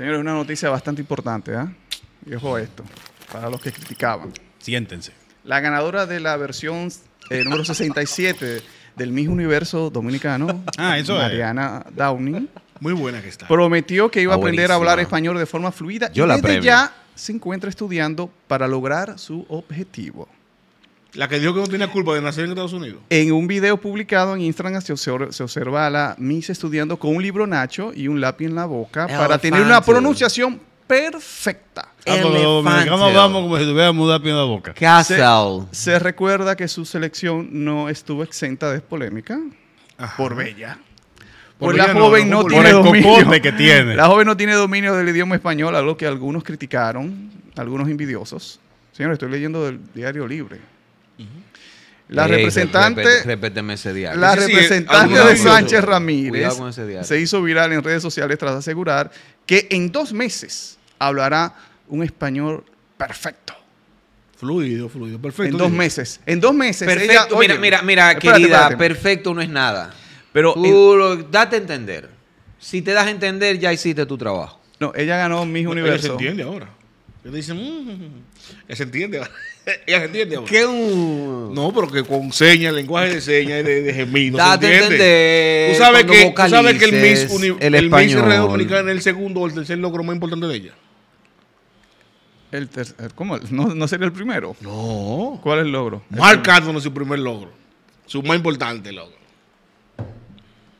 Señores, una noticia bastante importante, ¿ah? ¿eh? Y ojo esto, para los que criticaban. Siéntense. La ganadora de la versión eh, número 67 del Miss Universo Dominicano, ah, eso Mariana Downing. Muy buena que está. Prometió que iba a ah, aprender a hablar español de forma fluida y la desde ya se encuentra estudiando para lograr su objetivo. La que dijo que no tiene culpa de nacer en Estados Unidos. En un video publicado en Instagram se observa, a la Miss estudiando con un libro Nacho y un lápiz en la boca para tener una pronunciación perfecta. Ah, como si en la boca. Se, recuerda que su selección no estuvo exenta de polémica por bella. Por pues la joven no, tiene dominio. Que tiene. La joven no tiene dominio del idioma español, algo que algunos criticaron, algunos envidiosos. Señor, estoy leyendo del diario Libre. La representante, ese La representante de Sánchez Ramírez se hizo viral en redes sociales tras asegurar que en dos meses hablará un español perfecto. Fluido, fluido, perfecto. En dos meses. En dos meses. mira, mira, mira, querida, perfecto no es nada. Pero date a entender. Si te das a entender, ya hiciste tu trabajo. No, ella ganó mis universos se entiende ahora. dice, mm, mm, mm, se entiende ahora. ¿Entiendes? un... No, pero que con señas, lenguaje de señas, de, de gemidos. Tú sabes, que, el Miss, el, es el segundo o el tercer logro más importante de ella. El tercer, eh, ¿Cómo? ¿No, ¿No sería el primero? No. ¿Cuál es el logro? Mark Anthony es su primer logro. Su más importante logro.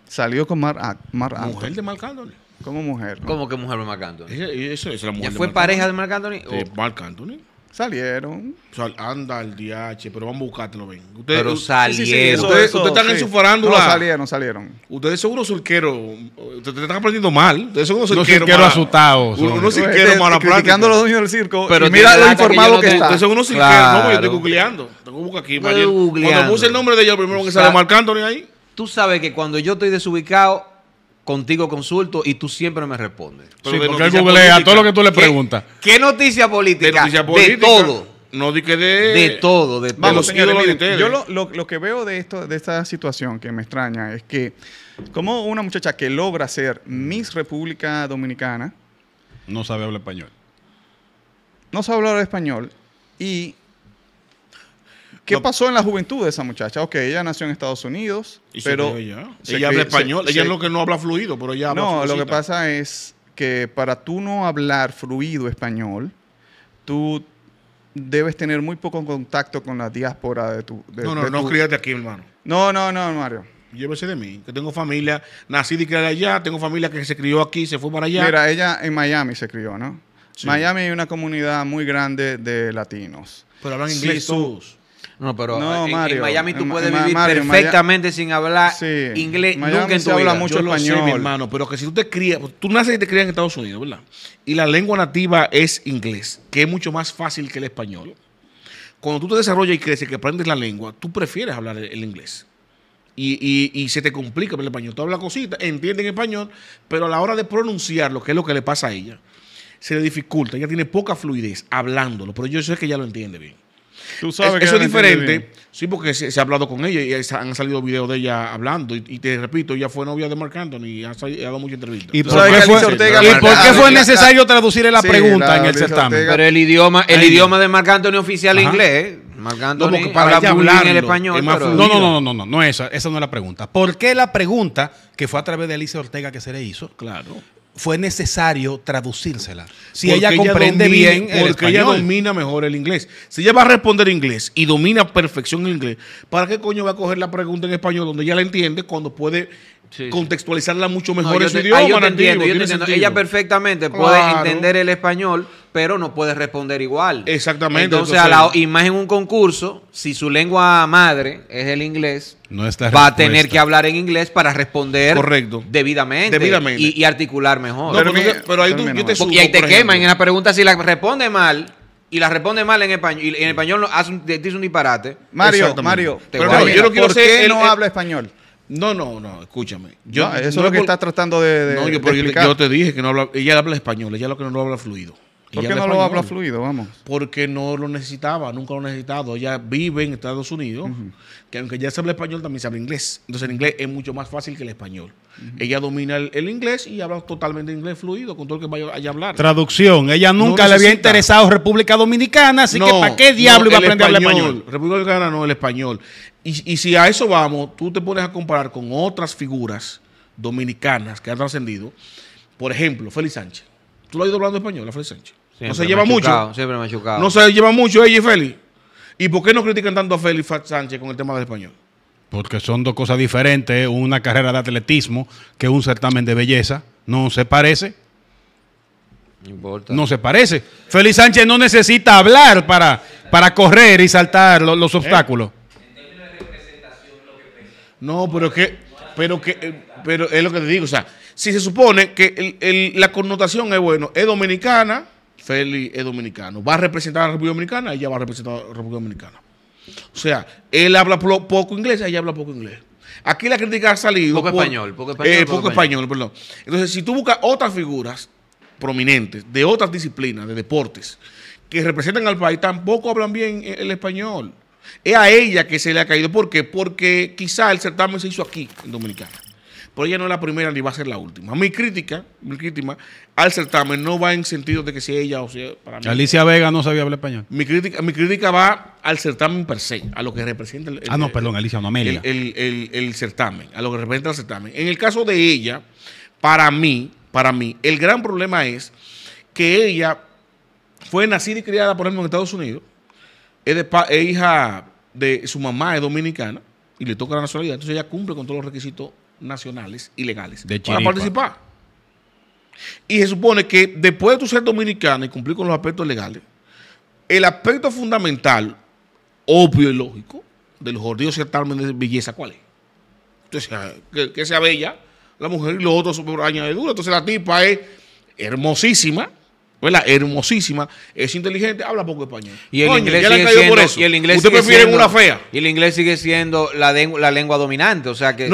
Salió con Mar, Mujer de Mark Anthony. ¿Cómo mujer? ¿Cómo que mujer de Mark Anthony? es la mujer ¿Ya fue pareja de Mark Anthony? ¿o? Oh. Salieron. anda el DH, pero vamos a buscártelo, ven. Ustedes, pero salieron. ustedes, ustedes, están en su farándula. No, salieron, salieron. Ustedes son unos surqueros. Ustedes están aprendiendo mal. Ustedes son unos surqueros. asustados. Unos surqueros malos. Criticando los dueños del circo. Pero mira lo informado que, está. Ustedes son unos surqueros. No, yo estoy googleando. Tengo busca aquí. Cuando puse el nombre de ellos, primero que sale marcando ahí. Tú sabes que cuando yo estoy desubicado, contigo consulto y tú siempre me respondes. sí, porque él googlea todo lo que tú le preguntas. ¿Qué, noticia, política? De todo. No di que de... De todo, de, Vamos, Yo lo, que veo de, esto, de esta situación que me extraña es que como una muchacha que logra ser Miss República Dominicana... No sabe hablar español. No sabe hablar español y ¿Qué pasó en la juventud de esa muchacha? Ok, ella nació en Estados Unidos, pero... ella habla español, ella es lo que no habla fluido, pero ella habla No, lo que pasa es que para tú no hablar fluido español, tú debes tener muy poco contacto con la diáspora de tu... De, no, no, no aquí, hermano. No, no, no, Mario. Llévese de mí, que tengo familia Nací y criada allá, tengo familia que se crió aquí, se fue para allá. Mira, ella en Miami se crió, ¿no? Miami hay una comunidad muy grande de latinos. Pero hablan inglés todos. No, pero en, Miami tú puedes vivir perfectamente sin hablar inglés. nunca en tu mucho español. mi hermano, pero que si tú te crías, tú naces y te crías en Estados Unidos, ¿verdad? Y la lengua nativa es inglés, que es mucho más fácil que el español. Cuando tú te desarrollas y creces, que aprendes la lengua, tú prefieres hablar el, inglés. Y, y, y, se te complica el español. Tú hablas cositas, entienden en español, pero a la hora de pronunciarlo, que es lo que le pasa a ella, se le dificulta. Ella tiene poca fluidez hablándolo, pero yo sé que ella lo entiende bien eso es diferente. Sí, porque se, ha hablado con ella y han salido videos de ella hablando. Y, te repito, ella fue novia de Marc Anthony y ha, dado muchas entrevistas. ¿Y, por qué fue, necesario traducirle la pregunta en el certamen? Pero el idioma, el idioma de Marc Anthony oficial inglés. ¿eh? Marc para hablar en español. no, no, no, no, no, no, esa, esa no es la pregunta. ¿Por qué la pregunta que fue a través de Alicia Ortega que se le hizo? Claro fue necesario traducírsela. Si ella comprende bien, el porque ella domina mejor el inglés. Si ella va a responder inglés y domina perfección el inglés, ¿para qué coño va a coger la pregunta en español donde ella la entiende cuando puede contextualizarla mucho mejor en su idioma? Yo entiendo, yo te entiendo. Ella perfectamente puede entender el español pero no puede responder igual. Exactamente. Entonces, entonces a la, imagen en un concurso, si su lengua madre es el inglés, va a tener que hablar en inglés para responder Correcto. debidamente, Y, articular mejor. pero, ahí tú, yo te subo, Y ahí te queman en la pregunta si la responde mal y la responde mal en español y en español hace un, un disparate. Mario, Mario, pero no, yo no quiero ¿por qué no habla español? No, no, no, escúchame. Yo, eso es lo que estás tratando de, de No, yo, yo, te dije que no habla, ella habla español, ella lo que no lo habla fluido. ¿Por qué no lo habla fluido? Vamos. Porque no lo necesitaba, nunca lo ha necesitado. Ella vive en Estados Unidos, que aunque ya se habla español, también sabe inglés. Entonces el inglés es mucho más fácil que el español. Ella domina el, inglés y habla totalmente inglés fluido, con todo lo que vaya a hablar. Traducción. Ella nunca le había interesado República Dominicana, así que ¿para qué diablo iba a aprender el español? República Dominicana no, el español. Y, si a eso vamos, tú te pones a comparar con otras figuras dominicanas que han trascendido. Por ejemplo, Félix Sánchez. ¿Tú lo has ido hablando español a Félix Sánchez? no se lleva mucho. Siempre No se lleva mucho ella y Félix. ¿Y por qué no critican tanto a Félix Sánchez con el tema del español? Porque son dos cosas diferentes. Una carrera de atletismo que un certamen de belleza. No se parece. No importa. No se parece. Félix Sánchez no necesita hablar para, para correr y saltar los, ¿Eh? obstáculos. No, pero que, pero que, eh, pero es lo que te digo. O sea, si se supone que la connotación es bueno, es dominicana. Feli es dominicano. Va a representar a la República Dominicana, ella va a representar a la República Dominicana. O sea, él habla poco inglés, ella habla poco inglés. Aquí la crítica ha salido. Poco español, poco español. Eh, poco, español, perdón. Entonces, si tú buscas otras figuras prominentes de otras disciplinas, de deportes, que representan al país, tampoco hablan bien e, el español. Es a ella que se le ha caído. ¿Por qué? Porque quizá el certamen se hizo aquí, en Dominicana pero ella no es la primera ni va a ser la última. Mi crítica, mi crítica al certamen no va en sentido de que si ella o si sea, para mí. Alicia Vega no sabía hablar español. Mi crítica, mi crítica va al certamen per se, a lo que representa el, Ah, no, perdón, Alicia, no Amelia. El, el, certamen, a lo que representa el certamen. En el caso de ella, para mí, para mí, el gran problema es que ella fue nacida y criada, por ejemplo, en Estados Unidos, es, es hija de su mamá, es dominicana, y le toca la nacionalidad, entonces ella cumple con todos los requisitos nacionales ilegales de para participar. Y se supone que después de tu ser dominicana y cumplir con los aspectos legales, el aspecto fundamental, obvio y lógico, los jodido y de belleza, ¿cuál es? Entonces, que, sea bella la mujer y los otros son duro, Entonces la tipa es hermosísima, Hermosísima, es inteligente, habla poco español. Y el inglés sigue siendo, una fea. Y el inglés sigue siendo la, la lengua dominante, o sea que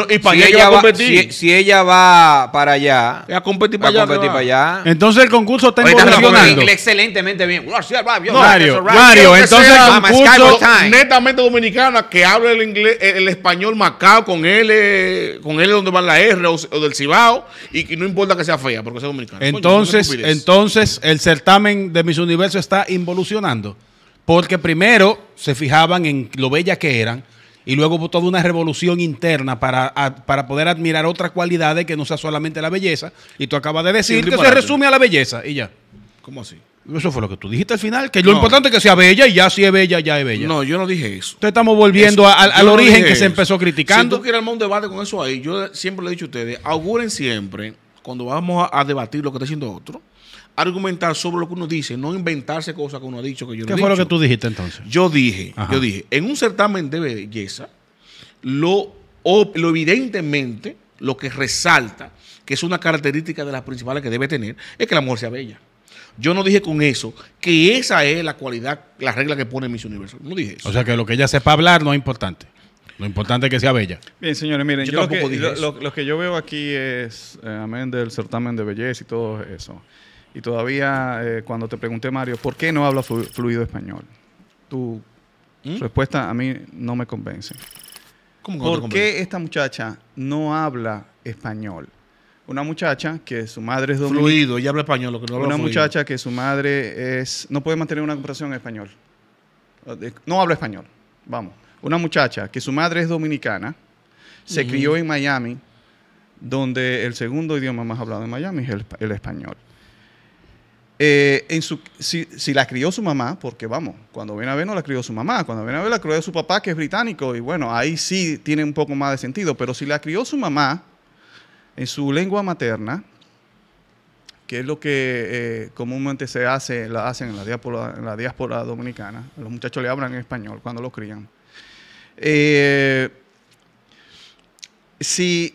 si, ella va, para allá, a competir para, competir para allá. Entonces el concurso está funcionando excelentemente bien. Mario, Mario, entonces el concurso netamente dominicana que habla el inglés, el español marcado con él, con él donde van la R o, del Cibao y, que no importa que sea fea porque sea dominicana. Entonces, entonces el el certamen de mis Universo está involucionando. Porque primero se fijaban en lo bella que eran y luego hubo toda una revolución interna para, poder admirar otras cualidades que no sea solamente la belleza. Y tú acabas de decir que se resume a la belleza y ya. ¿Cómo así? Eso fue lo que tú dijiste al final, que lo importante es que sea bella y ya si es bella, ya es bella. No, yo no dije eso. Entonces estamos volviendo al origen que se empezó criticando. Si tú quieres armar un debate con eso ahí, yo siempre le he dicho a ustedes, auguren siempre cuando vamos a, debatir lo que está diciendo otro, argumentar sobre lo que uno dice, no inventarse cosas que uno ha dicho que yo no ¿Qué fue lo que tú dijiste entonces? Yo dije, yo dije, en un certamen de belleza, lo, evidentemente, lo que resalta, que es una característica de las principales que debe tener, es que la mujer sea bella. Yo no dije con eso que esa es la cualidad, la regla que pone Miss Universo. No dije eso. O sea que lo que ella sepa hablar no es importante. Lo importante es que sea bella. Bien, señores, miren, yo, lo, que, yo veo aquí es, eh, amén del certamen de belleza y todo eso. Y todavía, eh, cuando te pregunté, Mario, ¿por qué no habla fluido español? Tu ¿Mm? respuesta a mí no me convence. ¿Cómo ¿Por qué esta muchacha no habla español? Una muchacha que su madre es dominicana. Fluido, ella habla español, que no habla Una muchacha que su madre es. No puede mantener una conversación en español. No habla español. Vamos una muchacha que su madre es dominicana, se crió en Miami, donde el segundo idioma más hablado en Miami es el, español. Eh, si, la crió su mamá, porque vamos, cuando viene a ver no la crió su mamá, cuando viene a ver la crió su papá que es británico, y bueno, ahí sí tiene un poco más de sentido, pero si la crió su mamá en su lengua materna, que es lo que eh, comúnmente se hace, la hacen en la, diáspora, dominicana, los muchachos le hablan en español cuando lo crían, eh, si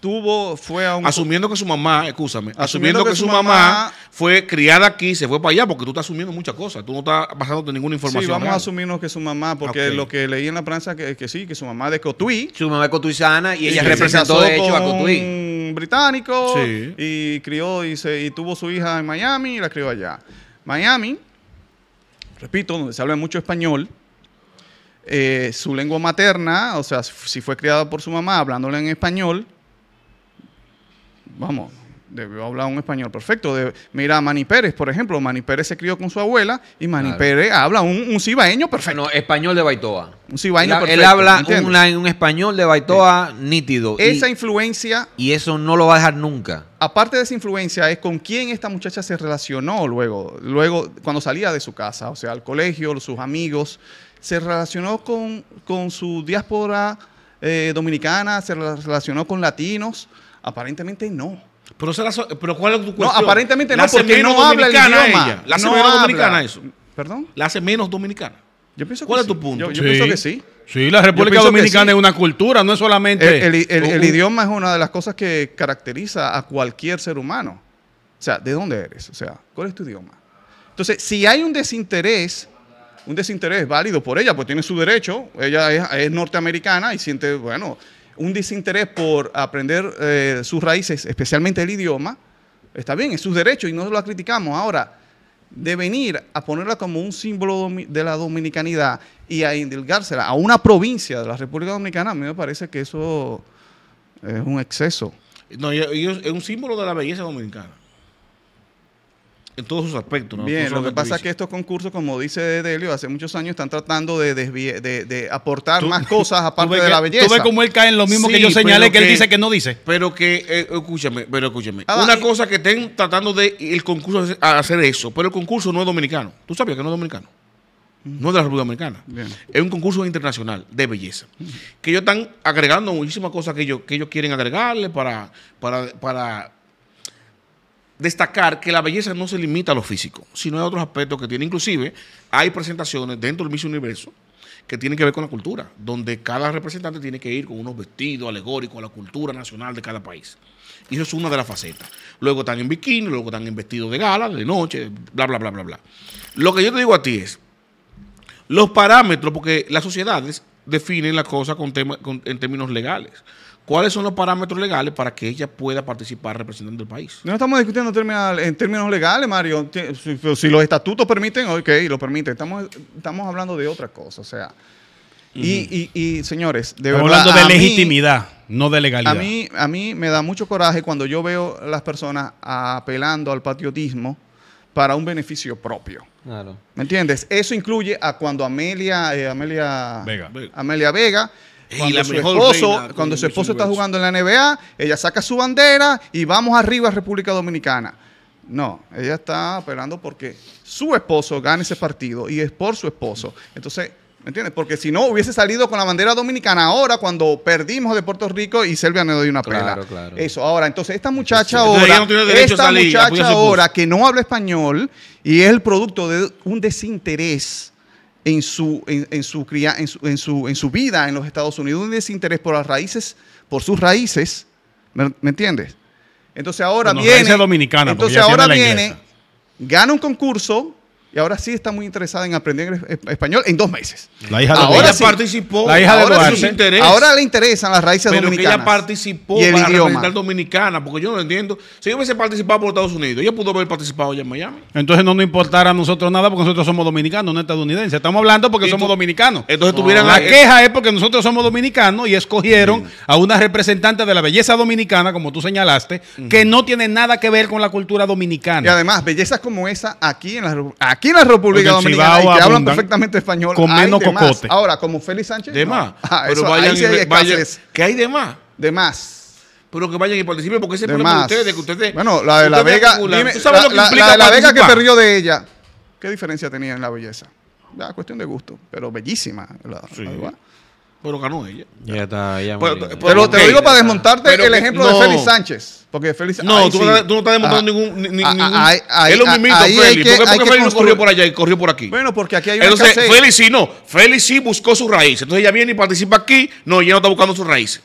tuvo, fue a un... Asumiendo que su mamá, escúchame, asumiendo, que, su mamá, fue criada aquí, se fue para allá, porque tú estás asumiendo muchas cosas, tú no estás pasándote ninguna información. Sí, vamos a asumirnos que su mamá, porque lo que leí en la prensa que, que sí, que su mamá es de Cotuí. Su mamá es cotuizana y ella representó de hecho a Cotuí. Un británico y crió y, se, y tuvo su hija en Miami y la crió allá. Miami, repito, donde se habla mucho español, eh, su lengua materna, o sea, si fue criada por su mamá hablándole en español, vamos, debió hablar un español perfecto. De, mira, Mani Pérez, por ejemplo, Mani Pérez se crió con su abuela y Mani Pérez habla un, cibaeño perfecto. No, español de Baitoa. Un cibaeño perfecto. Él habla un, español de Baitoa nítido. Esa influencia. Y eso no lo va a dejar nunca. Aparte de esa influencia, es con quién esta muchacha se relacionó luego, luego cuando salía de su casa, o sea, al colegio, sus amigos se relacionó con, su diáspora eh, dominicana, se relacionó con latinos. Aparentemente no. Pero, ¿cuál es tu cuestión? No, aparentemente no, porque no habla el idioma. La hace dominicana eso. ¿Perdón? La hace menos dominicana. Yo pienso ¿Cuál es tu punto? Yo, pienso que sí. Sí, la República Dominicana es una cultura, no es solamente... El, idioma es una de las cosas que caracteriza a cualquier ser humano. O sea, ¿de dónde eres? O sea, ¿cuál es tu idioma? Entonces, si hay un desinterés un desinterés válido por ella, pues tiene su derecho, ella es, norteamericana y siente, bueno, un desinterés por aprender eh, sus raíces, especialmente el idioma, está bien, es su derecho y no la criticamos. Ahora, de venir a ponerla como un símbolo de la dominicanidad y a indilgársela a una provincia de la República Dominicana, a mí me parece que eso es un exceso. No, es un símbolo de la belleza dominicana en todos sus aspectos. ¿no? Bien, lo que pasa es que estos concursos, como dice Delio, hace muchos años están tratando de, aportar más cosas aparte de la belleza. Tú ves cómo él cae en lo mismo que yo señalé, que, él dice que no dice. Pero que, eh, escúchame, pero escúchame. Ah, Una cosa que estén tratando de el concurso a hacer eso, pero el concurso no es dominicano. ¿Tú sabías que no es dominicano? Mm. No es de la República Dominicana. Es un concurso internacional de belleza. Que ellos están agregando muchísimas cosas que ellos, que ellos quieren agregarle para, para, para destacar que la belleza no se limita a lo físico, sino a otros aspectos que tiene. Inclusive hay presentaciones dentro del mismo universo que tienen que ver con la cultura, donde cada representante tiene que ir con unos vestidos alegóricos a la cultura nacional de cada país. Y eso es una de las facetas. Luego están en bikini, luego están en vestidos de gala, de noche, bla, bla, bla, bla, bla. Lo que yo te digo a ti es, los parámetros, porque las sociedades definen las cosas en términos legales cuáles son los parámetros legales para que ella pueda participar representando el país. No estamos discutiendo en términos legales, Mario. Si, los estatutos permiten, ok, lo permiten. Estamos, estamos hablando de otra cosa, o sea. y, y, señores, de estamos hablando de legitimidad, no de legalidad. A mí, a mí me da mucho coraje cuando yo veo a las personas apelando al patriotismo para un beneficio propio. ¿Me entiendes? Eso incluye a cuando Amelia, eh, Amelia Vega. Amelia Vega cuando, su, esposo, está jugando en la NBA, ella saca su bandera y vamos arriba a República Dominicana. No, ella está peleando porque su esposo gana ese partido y es por su esposo. Entonces, ¿me entiendes? Porque si no, hubiese salido con la bandera dominicana ahora cuando perdimos de Puerto Rico y Serbia no dio una pela. Claro, claro. Eso, ahora, entonces, esta muchacha ahora, esta muchacha ahora que no habla español y es el producto de un desinterés en su, en, en, su, en, su, en su, vida en los Estados Unidos, un desinterés por las raíces, por sus raíces, ¿me, entiendes? Entonces ahora viene... Entonces ahora viene, gana un concurso, y ahora sí está muy interesada en aprender español en dos meses. La hija de ahora participó. ahora, le interesan las raíces dominicanas. Pero ella participó para la para dominicana, porque yo no entiendo. Si yo hubiese participado por Estados Unidos, ella pudo haber participado allá en Miami. Entonces no nos importara a nosotros nada porque nosotros somos dominicanos, no estadounidenses. Estamos hablando porque somos dominicanos. Entonces ah. tuvieron la queja es porque nosotros somos dominicanos y escogieron a una representante de la belleza dominicana, como tú señalaste, que no tiene nada que ver con la cultura dominicana. Y además, bellezas como esa aquí en la aquí Aquí en la República Dominicana y que hablan perfectamente español. Con menos cocote. Ahora, como Félix Sánchez. De más. pero vayan, ¿Qué hay de más? De más pero que vayan y participen porque ese es el problema de ustedes, que ustedes bueno la de la Vega la, que de la Vega que perdió de ella qué diferencia tenía en la belleza ya cuestión de gusto pero bellísima sí. Pero ganó ella. Ya está, ella pero, te lo digo para desmontarte el ejemplo de Félix Sánchez. Porque Félix No, no, tú, no estás desmontando ah, ningún. Ni, ah, ah, ahí, es lo mismo, Félix. ¿Por qué, porque Félix no corrió por allá y corrió por aquí? Bueno, porque aquí hay una Entonces, Félix sí, no. Félix sí buscó su raíz. Entonces ella viene y participa aquí. No, ella no está buscando sus raíces.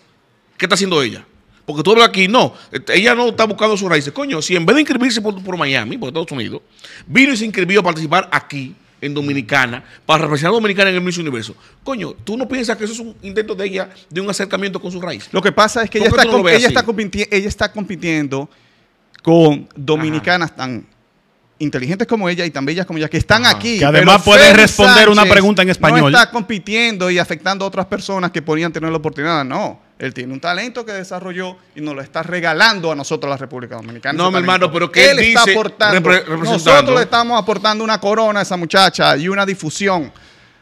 ¿Qué está haciendo ella? Porque tú hablas aquí, no, este, ella no está buscando sus raíces. Coño, si en vez de inscribirse por Miami, por Estados Unidos, vino y se inscribió a participar aquí, en Dominicana, para representar a Dominicana en el mismo Universo. Coño, ¿tú no piensas que eso es un intento de ella de un acercamiento con su raíz? Lo que pasa es que ella está, ella, está compitiendo con dominicanas tan inteligentes como ella y tan bellas como ella, que están aquí. Que además pueden responder una pregunta en español. No está compitiendo y afectando a otras personas que podrían tener la oportunidad, no. Él tiene un talento que desarrolló y nos lo está regalando a nosotros, la República Dominicana. No, mi hermano, pero que él, dice, está aportando. Nosotros le estamos aportando una corona a esa muchacha y una difusión,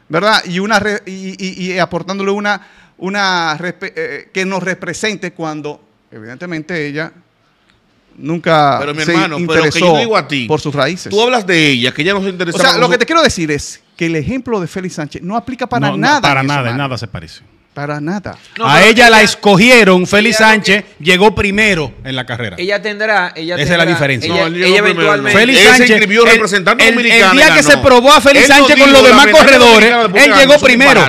¿verdad? Y, una y, aportándole una, una eh, que nos represente cuando, evidentemente, ella nunca pero, mi hermano, se interesó yo digo a ti, por sus raíces. Tú hablas de ella, que ella nos interesa. O sea, lo que te quiero decir es que el ejemplo de Félix Sánchez no aplica para nada. para nada, en nada se parece. Para nada. a ella, la escogieron, Félix Sánchez llegó primero en la carrera. Ella tendrá, ella Esa es la diferencia. Ella, eventualmente. Félix Sánchez, se inscribió representando el, el, el, día que se probó a Félix Sánchez con los demás corredores, él llegó primero.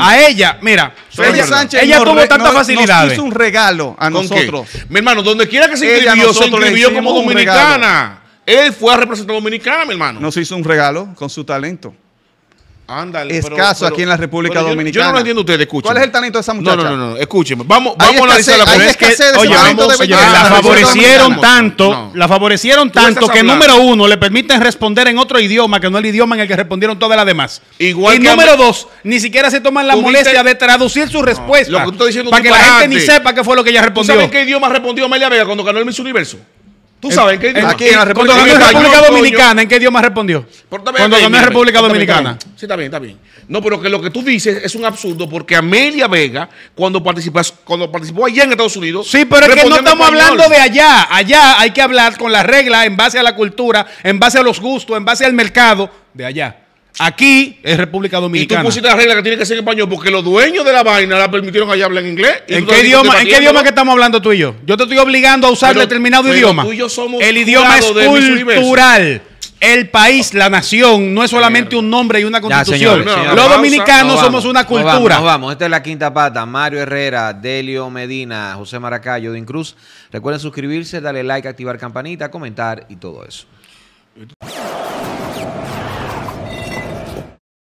A ella, mira, Félix Sánchez ella tuvo tantas facilidades. Nos hizo un regalo a nosotros. Mi hermano, donde quiera que se inscribió, se inscribió como dominicana. Él fue a representar a Dominicana, mi hermano. Nos hizo un regalo con su talento. Ándale, escaso aquí en la República Dominicana. Yo, no lo entiendo usted, escuchen. ¿Cuál es el tanito de esa muchacha? No, no, no, no escúcheme. Vamos, vamos a analizar la Es que, oye, la favorecieron tanto, la favorecieron tanto que número uno le permiten responder en otro idioma que no el idioma en el que respondieron todas las demás. Igual y número dos, ni siquiera se toman la molestia de traducir su respuesta para que la gente ni sepa qué fue lo que ella respondió. ¿Saben qué idioma respondió Amelia Vega cuando ganó el Miss Universo? Tú sabes, ¿en qué idioma? en Dominicana, ¿en qué idioma respondió? Cuando ganó República Dominicana. Sí, está bien, está bien. No, pero que lo que tú dices es un absurdo porque Amelia Vega, cuando, participas, cuando participó allá en Estados Unidos. Sí, pero es que no estamos hablando de allá. Allá hay que hablar con las reglas en base a la cultura, en base a los gustos, en base al mercado de allá. Aquí es República Dominicana. Y tú pusiste la regla que tiene que ser en español porque los dueños de la vaina la permitieron allá hablar en inglés. ¿En qué, idioma, idioma que estamos hablando tú y yo? Yo te estoy obligando a usar determinado idioma. Tú y yo somos El idioma es cultural. El país, la nación, no es solamente un nombre y una constitución. los dominicanos somos una cultura. vamos, vamos, esta es la quinta pata. Mario Herrera, Delio Medina, José Maracayo, Din Cruz. Recuerden suscribirse, darle like, activar campanita, comentar y todo eso.